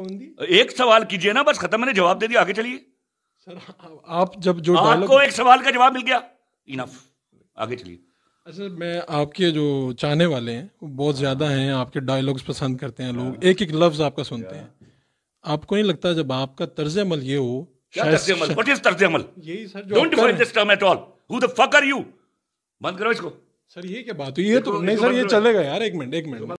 एक सवाल कीजिए ना बस खत्म मैंने जवाब दे दिया आगे चलिए सर आप जब जो आपको एक सवाल का जवाब मिल गया इनफ आगे चलिए अच्छा मैं आपके जो चाहने वाले हैं वो बहुत ज़्यादा हैं आपके डायलॉग्स पसंद करते हैं लोग एक एक लफ्ज़ आपका सुनते हैं आपको नहीं लगता जब आपका तर्ज अमल ये हो व्हाट इज तर्ज अमल यही sir who the fuck are you बंद करो इसको सर ये क्या बात हुई है तो नहीं सर ये चलेगा यार एक मिनट एक मिनट